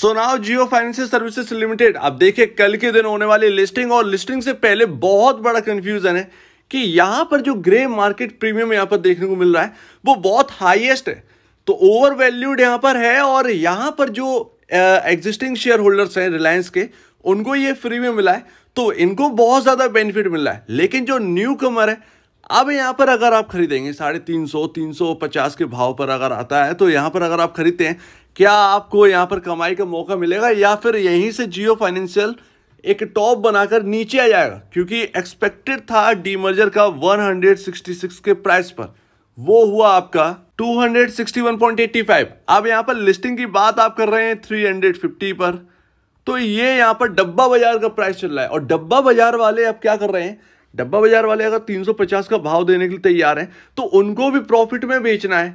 सोनाओ Jio financial services limited अब देखिए कल के दिन होने वाली लिस्टिंग और लिस्टिंग से पहले बहुत बड़ा कंफ्यूजन है कि यहाँ पर जो ग्रे मार्केट प्रीमियम यहाँ पर देखने को मिल रहा है वो बहुत हाईएस्ट है तो ओवर वैल्यूड यहाँ पर है और यहाँ पर जो एग्जिस्टिंग शेयर होल्डर्स हैं रिलायंस के उनको ये फ्री में मिला है तो इनको बहुत ज़्यादा बेनिफिट मिल रहा है लेकिन जो न्यू कमर है अब यहाँ पर अगर आप खरीदेंगे साढ़े तीन सौ तीन सौ पचास के भाव पर अगर आता है तो यहाँ पर अगर आप खरीदते हैं क्या आपको यहाँ पर कमाई का मौका मिलेगा या फिर यहीं से जियो फाइनेंशियल एक टॉप बनाकर नीचे आ जाएगा क्योंकि एक्सपेक्टेड था डीमर्जर का 166 के प्राइस पर वो हुआ आपका 261.85 अब यहाँ पर लिस्टिंग की बात आप कर रहे हैं 350 पर तो ये यहाँ पर डब्बा बाजार का प्राइस चल रहा है और डब्बा बाजार वाले अब क्या कर रहे हैं डब्बा बाजार वाले अगर 350 का भाव देने के लिए तैयार हैं तो उनको भी प्रॉफिट में बेचना है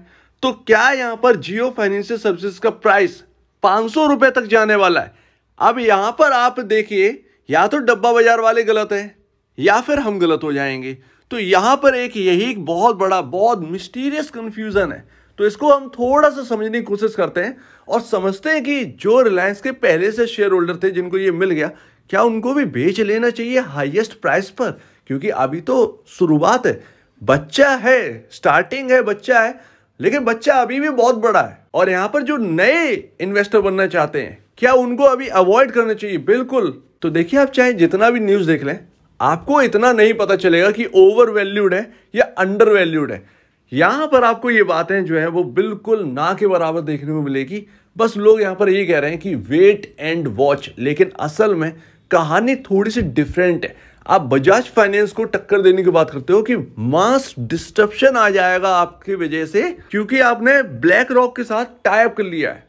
तो क्या यहां पर जियो फाइनेंशियल सर्विसेज का प्राइस पांच सौ तक जाने वाला है अब यहां पर आप देखिए या तो डब्बा बाजार वाले गलत है या फिर हम गलत हो जाएंगे तो यहां पर एक यही एक बहुत बड़ा बहुत मिस्टीरियस कंफ्यूजन है तो इसको हम थोड़ा सा समझने की कोशिश करते हैं और समझते हैं कि जो रिलायंस के पहले से शेयर होल्डर थे जिनको ये मिल गया क्या उनको भी बेच लेना चाहिए हाईएस्ट प्राइस पर क्योंकि अभी तो शुरुआत है बच्चा है स्टार्टिंग है बच्चा है लेकिन बच्चा अभी भी बहुत बड़ा है और यहाँ पर जो नए इन्वेस्टर बनना चाहते हैं क्या उनको अभी अवॉइड करना चाहिए बिल्कुल तो देखिए आप चाहे जितना भी न्यूज़ देख लें आपको इतना नहीं पता चलेगा कि ओवर वैल्यूड है या अंडर वैल्यूड है यहाँ पर आपको ये बातें जो है वो बिल्कुल ना के बराबर देखने को मिलेगी बस लोग यहाँ पर ये कह रहे हैं कि वेट एंड वॉच लेकिन असल में कहानी थोड़ी सी डिफरेंट है आप बजाज फाइनेंस को टक्कर देने की बात करते हो कि मास डिस्टर्प्शन आ जाएगा आपकी वजह से क्योंकि आपने ब्लैक रॉक के साथ टाइप कर लिया है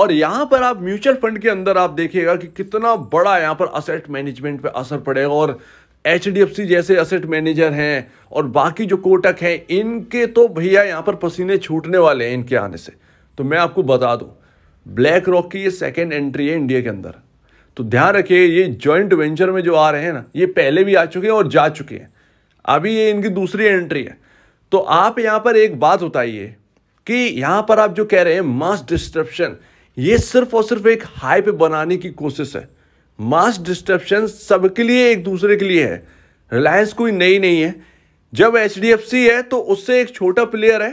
और यहां पर आप म्यूचुअल फंड के अंदर आप देखिएगा कि कितना बड़ा यहां पर असेट मैनेजमेंट पे असर पड़ेगा और एच जैसे असेट मैनेजर हैं और बाकी जो कोटक हैं इनके तो भैया यहां पर पसीने छूटने वाले हैं इनके आने से तो मैं आपको बता दूं ब्लैक रॉक की ये सेकेंड एंट्री है इंडिया के अंदर तो ध्यान रखिए ये जॉइंट वेंचर में जो आ रहे हैं ना ये पहले भी आ चुके हैं और जा चुके हैं अभी ये इनकी दूसरी एंट्री है तो आप यहाँ पर एक बात बताइए कि यहाँ पर आप जो कह रहे हैं मास डिस्ट्रप्शन ये सिर्फ और सिर्फ एक हाइप बनाने की कोशिश है मास डिस्ट्रप्शन सबके लिए एक दूसरे के लिए है रिलायंस कोई नई नहीं है जब एच है तो उससे एक छोटा प्लेयर है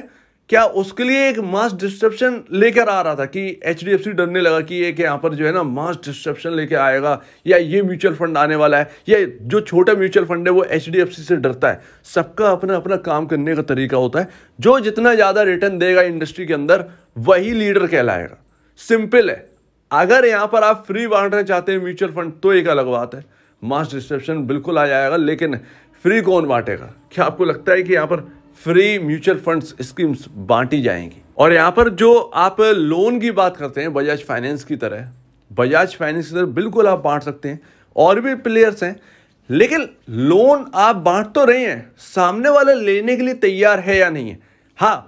क्या उसके लिए एक मास डिस्ट्रप्शन लेकर आ रहा था कि एच डरने लगा कि एक यहाँ पर जो है ना मास डिस्ट्रप्शन लेकर आएगा या ये म्यूचुअल फंड आने वाला है या जो छोटा म्यूचुअल फंड है वो एच से डरता है सबका अपना अपना काम करने का तरीका होता है जो जितना ज़्यादा रिटर्न देगा इंडस्ट्री के अंदर वही लीडर कहलाएगा सिंपल है अगर यहाँ पर आप फ्री बांटना चाहते हैं म्यूचुअल फंड तो एक अलग बात है मास डिस्ट्रप्शन बिल्कुल आ जाएगा लेकिन फ्री कौन बांटेगा क्या आपको लगता है कि यहाँ पर फ्री म्यूचुअल फंड्स स्कीम्स बांटी जाएंगी और यहाँ पर जो आप लोन की बात करते हैं बजाज फाइनेंस की तरह बजाज फाइनेंस की तरह बिल्कुल आप बांट सकते हैं और भी प्लेयर्स हैं लेकिन लोन आप बांट तो रहे हैं सामने वाला लेने के लिए तैयार है या नहीं है हाँ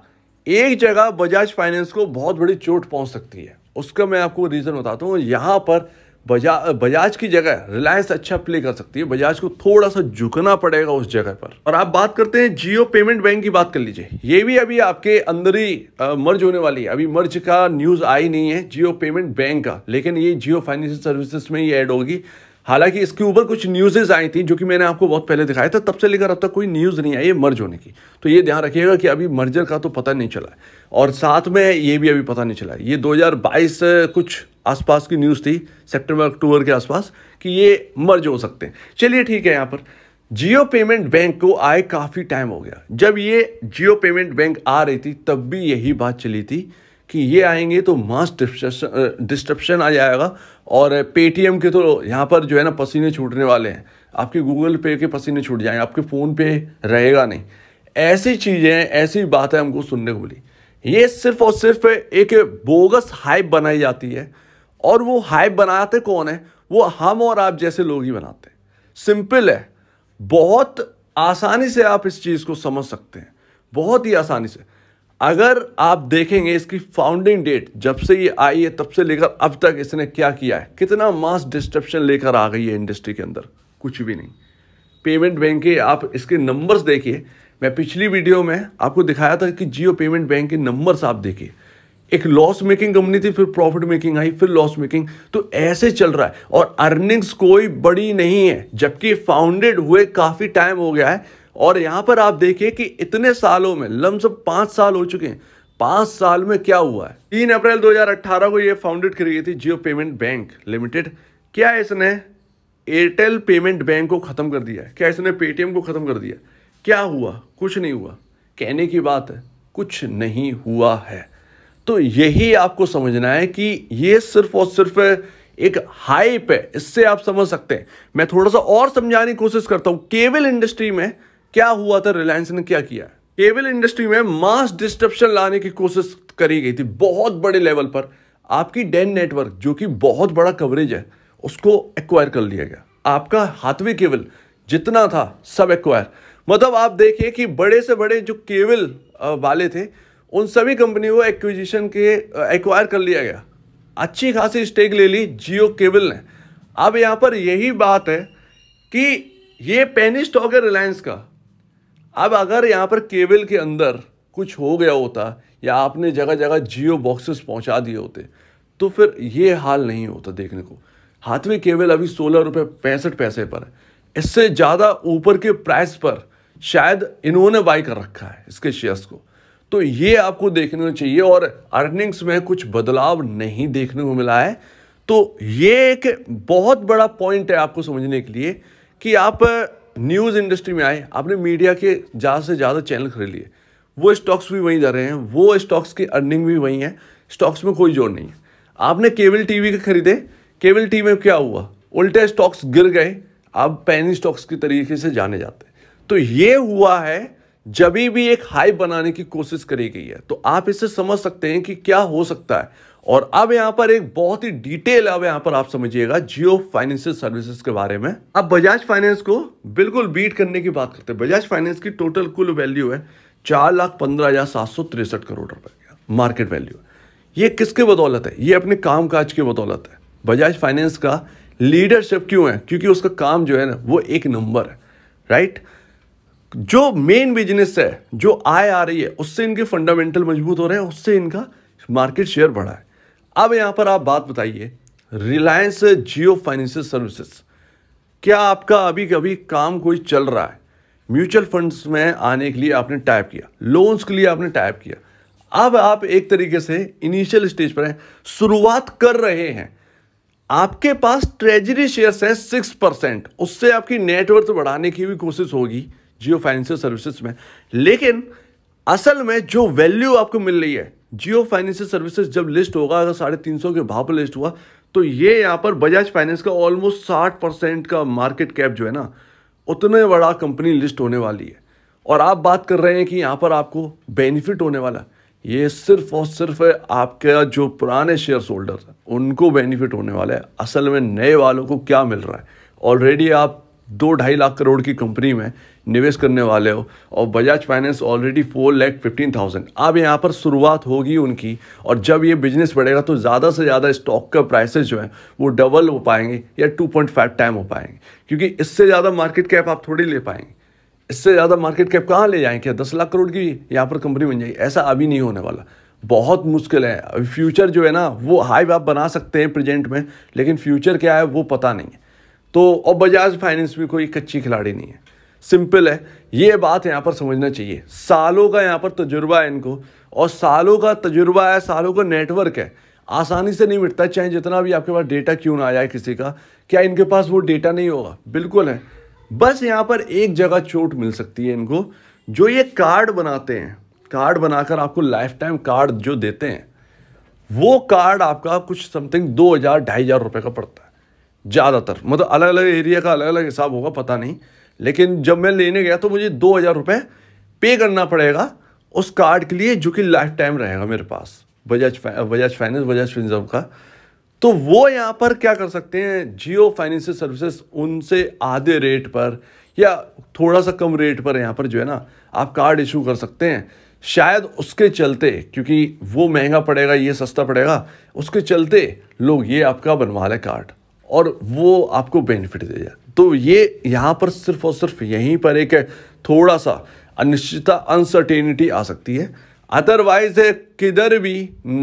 एक जगह बजाज फाइनेंस को बहुत बड़ी चोट पहुंच सकती है उसका मैं आपको रीज़न बताता हूँ यहाँ पर बजा बजाज की जगह रिलायंस अच्छा प्ले कर सकती है बजाज को थोड़ा सा झुकना पड़ेगा उस जगह पर और आप बात करते हैं जियो पेमेंट बैंक की बात कर लीजिए ये भी अभी आपके अंदर ही मर्ज होने वाली है अभी मर्ज का न्यूज़ आई नहीं है जियो पेमेंट बैंक का लेकिन ये जियो फाइनेंशियल सर्विसेज में ही एड होगी हालांकि इसके ऊपर कुछ न्यूज़ेज़ आई थी जो कि मैंने आपको बहुत पहले दिखाया था तब से लेकर अब तक कोई न्यूज़ नहीं आई है मर्ज होने की तो ये ध्यान रखिएगा कि अभी मर्जर का तो पता नहीं चला और साथ में ये भी अभी पता नहीं चला ये दो कुछ आसपास की न्यूज़ थी सेप्टेम्बर अक्टूबर के आसपास कि ये मर्ज हो सकते हैं चलिए ठीक है यहाँ पर जियो पेमेंट बैंक को आए काफ़ी टाइम हो गया जब ये जियो पेमेंट बैंक आ रही थी तब भी यही बात चली थी कि ये आएंगे तो मास डिस्ट्रप्शन आ जाएगा और पेटीएम के तो यहाँ पर जो है ना पसीने छूटने वाले हैं आपके गूगल पे के पसीने छूट जाएंगे आपके फ़ोन पे रहेगा नहीं ऐसी चीज़ें ऐसी बातें हमको सुनने को मिली ये सिर्फ और सिर्फ एक बोगस हाइप बनाई जाती है और वो हाइप बनाते कौन है वो हम और आप जैसे लोग ही बनाते हैं सिंपल है बहुत आसानी से आप इस चीज़ को समझ सकते हैं बहुत ही आसानी से अगर आप देखेंगे इसकी फाउंडिंग डेट जब से ये आई है तब से लेकर अब तक इसने क्या किया है कितना मास डिस्ट्रप्शन लेकर आ गई है इंडस्ट्री के अंदर कुछ भी नहीं पेमेंट बैंक के आप इसके नंबर्स देखिए मैं पिछली वीडियो में आपको दिखाया था कि जियो पेमेंट बैंक के नंबर्स आप देखिए एक लॉस मेकिंग कंपनी थी फिर प्रॉफिट मेकिंग आई फिर लॉस मेकिंग तो ऐसे चल रहा है और अर्निंग्स कोई बड़ी नहीं है जबकि फाउंडेड हुए काफ़ी टाइम हो गया है और यहाँ पर आप देखिए कि इतने सालों में लमसम पाँच साल हो चुके हैं पाँच साल में क्या हुआ है तीन अप्रैल 2018 को ये फाउंडेड करी गई थी जियो पेमेंट बैंक लिमिटेड क्या इसने एयरटेल पेमेंट बैंक को ख़त्म कर दिया क्या इसने पेटीएम को ख़त्म कर दिया क्या हुआ कुछ नहीं हुआ कहने की बात है कुछ नहीं हुआ है तो यही आपको समझना है कि ये सिर्फ और सिर्फ एक हाइप है इससे आप समझ सकते हैं मैं थोड़ा सा और समझाने की कोशिश करता हूं केबल इंडस्ट्री में क्या हुआ था रिलायंस ने क्या किया केबल इंडस्ट्री में मास डिस्ट्रप्शन लाने की कोशिश करी गई थी बहुत बड़े लेवल पर आपकी डेन नेटवर्क जो कि बहुत बड़ा कवरेज है उसको एक्वायर कर लिया गया आपका हाथवे केबल जितना था सब एक्वायर मतलब आप देखिए कि बड़े से बड़े जो केबल वाले थे उन सभी कंपनियों को एक्विजिशन के एक्वायर कर लिया गया अच्छी खासी स्टेक ले ली जियो केबल ने अब यहाँ पर यही बात है कि ये पेनी स्टॉक है रिलायंस का अब अगर यहाँ पर केबल के अंदर कुछ हो गया होता या आपने जगह जगह जियो बॉक्सेस पहुँचा दिए होते तो फिर ये हाल नहीं होता देखने को हाथ में केबल अभी सोलह रुपये पैंसठ पैसे पर है इससे ज़्यादा ऊपर के प्राइस पर शायद इन्होंने बाई कर रखा है इसके शेयर्स को तो ये आपको देखने को चाहिए और अर्निंग्स में कुछ बदलाव नहीं देखने को मिला है तो ये एक बहुत बड़ा पॉइंट है आपको समझने के लिए कि आप न्यूज़ इंडस्ट्री में आए आपने मीडिया के ज़्यादा से ज़्यादा चैनल खरीद लिए वो स्टॉक्स भी वहीं जा रहे हैं वो स्टॉक्स की अर्निंग भी वहीं है स्टॉक्स में कोई जोड़ नहीं है आपने केबल टी वी के खरीदे केबल वी में क्या हुआ उल्टे स्टॉक्स गिर गए आप पैनी स्टॉक्स के तरीके से जाने जाते तो ये हुआ है जब भी एक हाई बनाने की कोशिश करी गई है तो आप इसे समझ सकते हैं कि क्या हो सकता है और अब यहाँ पर एक बहुत ही डिटेल अब यहाँ पर आप समझिएगा जियो फाइनेंशियल सर्विसेज के बारे में अब बजाज फाइनेंस को बिल्कुल बीट करने की बात करते हैं बजाज फाइनेंस की टोटल कुल वैल्यू है चार लाख पंद्रह हजार सात सौ तिरसठ करोड़ रुपए मार्केट वैल्यू ये किसके बदौलत है ये अपने काम काज की बदौलत है बजाज फाइनेंस का लीडरशिप क्यों है क्योंकि उसका काम जो है ना वो एक नंबर है राइट जो मेन बिजनेस है जो आय आ रही है उससे इनके फंडामेंटल मजबूत हो रहे हैं उससे इनका मार्केट शेयर बढ़ा है अब यहाँ पर आप बात बताइए रिलायंस जियो फाइनेंशियल सर्विसेज क्या आपका अभी कभी काम कोई चल रहा है म्यूचुअल फंड्स में आने के लिए आपने टाइप किया लोन्स के लिए आपने टाइप किया अब आप एक तरीके से इनिशियल स्टेज पर हैं शुरुआत कर रहे हैं आपके पास ट्रेजरी शेयर्स हैं सिक्स परसेंट उससे आपकी नेटवर्थ बढ़ाने की भी कोशिश होगी जियो फाइनेंशियल सर्विसेज में लेकिन असल में जो वैल्यू आपको मिल रही है जियो फाइनेंशियल सर्विसेज जब लिस्ट होगा अगर साढ़े तीन सौ के भाव पर लिस्ट हुआ तो ये यहाँ पर बजाज फाइनेंस का ऑलमोस्ट साठ परसेंट का मार्केट कैप जो है ना उतने बड़ा कंपनी लिस्ट होने वाली है और आप बात कर रहे हैं कि यहाँ पर आपको बेनिफिट होने वाला ये सिर्फ और सिर्फ आपका आपके जो पुराने शेयर होल्डर उनको बेनिफिट होने वाला है असल में नए वालों को क्या मिल रहा है ऑलरेडी आप दो ढाई लाख करोड़ की कंपनी में निवेश करने वाले हो और Bajaj finance already four lakh fifteen thousand अब यहाँ पर शुरुआत होगी उनकी और जब ये बिजनेस बढ़ेगा तो ज़्यादा से ज़्यादा स्टॉक का प्राइसेस जो है वो डबल हो पाएंगे या टू पॉइंट फाइव टाइम हो पाएंगे क्योंकि इससे ज़्यादा मार्केट कैप आप थोड़ी ले पाएंगे इससे ज़्यादा मार्केट कैप कहाँ ले जाएँ क्या दस लाख करोड़ की यहाँ पर कंपनी बन जाएगी ऐसा अभी नहीं होने वाला बहुत मुश्किल है फ्यूचर जो है ना वो हाई आप बना सकते हैं प्रेजेंट में लेकिन फ्यूचर क्या है वो पता नहीं है तो और बजाज फाइनेंस भी कोई कच्ची खिलाड़ी नहीं है सिंपल है ये बात यहाँ पर समझना चाहिए सालों का यहाँ पर तजुर्बा है इनको और सालों का तजुर्बा है सालों का नेटवर्क है आसानी से नहीं मिटता चाहे जितना भी आपके पास डेटा क्यों ना आ जाए किसी का क्या इनके पास वो डेटा नहीं होगा बिल्कुल है बस यहाँ पर एक जगह चोट मिल सकती है इनको जो ये कार्ड बनाते हैं कार्ड बनाकर आपको लाइफ टाइम कार्ड जो देते हैं वो कार्ड आपका कुछ समथिंग दो हज़ार ढाई हज़ार रुपये का पड़ता है ज़्यादातर मतलब अलग अलग एरिया का अलग अलग हिसाब होगा पता नहीं लेकिन जब मैं लेने गया तो मुझे दो हज़ार रुपये पे करना पड़ेगा उस कार्ड के लिए जो कि लाइफ टाइम रहेगा मेरे पास बजाज बजाज फाइनेंस बजाज फिंजम का तो वो यहाँ पर क्या कर सकते हैं जियो फाइनेंशियल सर्विसेज उनसे आधे रेट पर या थोड़ा सा कम रेट पर यहाँ पर जो है ना आप कार्ड इशू कर सकते हैं शायद उसके चलते क्योंकि वो महंगा पड़ेगा ये सस्ता पड़ेगा उसके चलते लोग ये आपका बनवा लें कार्ड और वो आपको बेनिफिट देगा तो ये यहाँ पर सिर्फ और सिर्फ यहीं पर एक थोड़ा सा अनिश्चितता अनसर्टेनिटी आ सकती है अदरवाइज किधर भी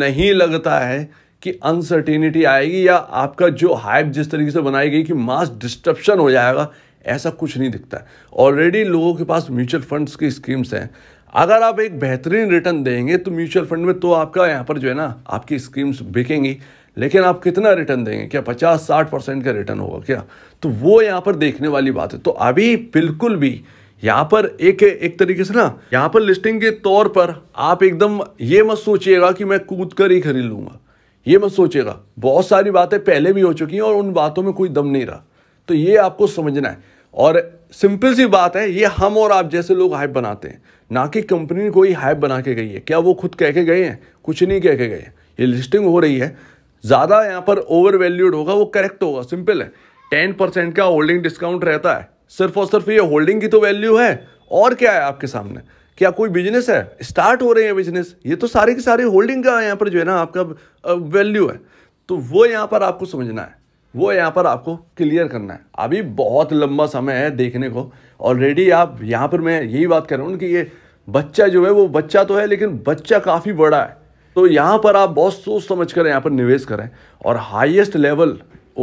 नहीं लगता है कि अनसर्टेनिटी आएगी या आपका जो हाइप जिस तरीके से बनाई गई कि मास डिस्ट्रप्शन हो जाएगा ऐसा कुछ नहीं दिखता ऑलरेडी लोगों के पास म्यूचुअल फंड्स की स्कीम्स हैं अगर आप एक बेहतरीन रिटर्न देंगे तो म्यूचुअल फंड में तो आपका यहाँ पर जो है ना आपकी स्कीम्स बिकेंगी लेकिन आप कितना रिटर्न देंगे क्या पचास साठ परसेंट का रिटर्न होगा क्या तो वो यहाँ पर देखने वाली बात है तो अभी बिल्कुल भी यहाँ पर एक एक तरीके से ना यहाँ पर लिस्टिंग के तौर पर आप एकदम ये मत सोचिएगा कि मैं कूद कर ही खरीद लूंगा ये मत सोचिएगा बहुत सारी बातें पहले भी हो चुकी हैं और उन बातों में कोई दम नहीं रहा तो ये आपको समझना है और सिंपल सी बात है ये हम और आप जैसे लोग हाइप बनाते हैं ना कि कंपनी कोई हाइप बना के गई है क्या वो खुद कह के गए हैं कुछ नहीं कह के गए ये लिस्टिंग हो रही है ज़्यादा यहाँ पर ओवर वैल्यूड होगा वो करेक्ट होगा सिंपल है टेन परसेंट का होल्डिंग डिस्काउंट रहता है सिर्फ और सिर्फ ये होल्डिंग की तो वैल्यू है और क्या है आपके सामने क्या कोई बिजनेस है स्टार्ट हो रहे हैं बिजनेस ये तो सारे के सारे होल्डिंग का यहाँ पर जो है ना आपका वैल्यू है तो वो यहाँ पर आपको समझना है वो यहाँ पर आपको क्लियर करना है अभी बहुत लंबा समय है देखने को ऑलरेडी आप यहाँ पर मैं यही बात कर रहा हूँ कि ये बच्चा जो है वो बच्चा तो है लेकिन बच्चा काफ़ी बड़ा है तो यहाँ पर आप बहुत सोच समझ कर यहाँ पर निवेश करें और हाईएस्ट लेवल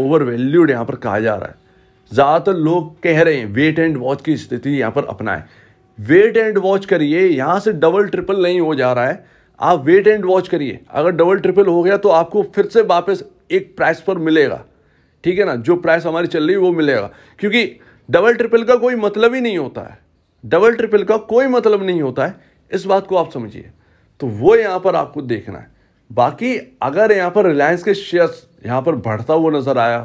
ओवर वैल्यूड यहाँ पर कहा जा रहा है ज़्यादातर लोग कह रहे हैं वेट एंड वॉच की स्थिति यहाँ पर अपनाएं वेट एंड वॉच करिए यहाँ से डबल ट्रिपल नहीं हो जा रहा है आप वेट एंड वॉच करिए अगर डबल ट्रिपल हो गया तो आपको फिर से वापस एक प्राइस पर मिलेगा ठीक है ना जो प्राइस हमारी चल रही है वो मिलेगा क्योंकि डबल ट्रिपल का कोई मतलब ही नहीं होता है डबल ट्रिपल का कोई मतलब नहीं होता है इस बात को आप समझिए तो वो यहाँ पर आपको देखना है बाकी अगर यहाँ पर रिलायंस के शेयर्स यहाँ पर बढ़ता हुआ नज़र आया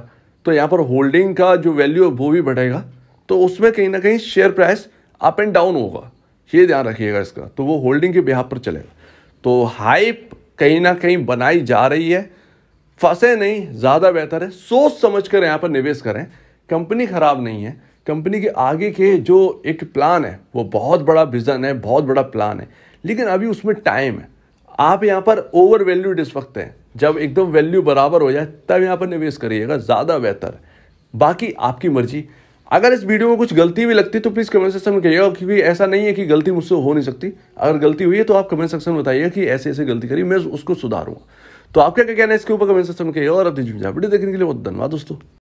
तो यहाँ पर होल्डिंग का जो वैल्यू है वो भी बढ़ेगा तो उसमें कहीं ना कहीं share price up and down होगा ये ध्यान रखिएगा इसका तो वो होल्डिंग के बिहार पर चलेगा तो हाइप कहीं ना कहीं बनाई जा रही है फंसे नहीं ज़्यादा बेहतर है सोच समझ कर यहाँ पर निवेश करें कंपनी ख़राब नहीं है कंपनी के आगे के जो एक प्लान है वो बहुत बड़ा विज़न है बहुत बड़ा प्लान है लेकिन अभी उसमें टाइम है आप यहाँ पर ओवर वैल्यू इस वक्त हैं जब एकदम वैल्यू बराबर हो जाए तब यहाँ पर निवेश करिएगा ज़्यादा बेहतर बाकी आपकी मर्जी अगर इस वीडियो में कुछ गलती भी लगती है तो प्लीज़ कमेंट सेक्शन में कहिएगा क्योंकि ऐसा नहीं है कि गलती मुझसे हो नहीं सकती अगर गलती हुई है तो आप कमेंट सेक्शन में बताइए कि ऐसे ऐसे गलती करी मैं उसको सुधारूंगा तो आपका क्या कहना है इसके ऊपर कमेंट सेक्शन में कहिएगा और अपनी वीडियो देखने के लिए बहुत धन्यवाद दोस्तों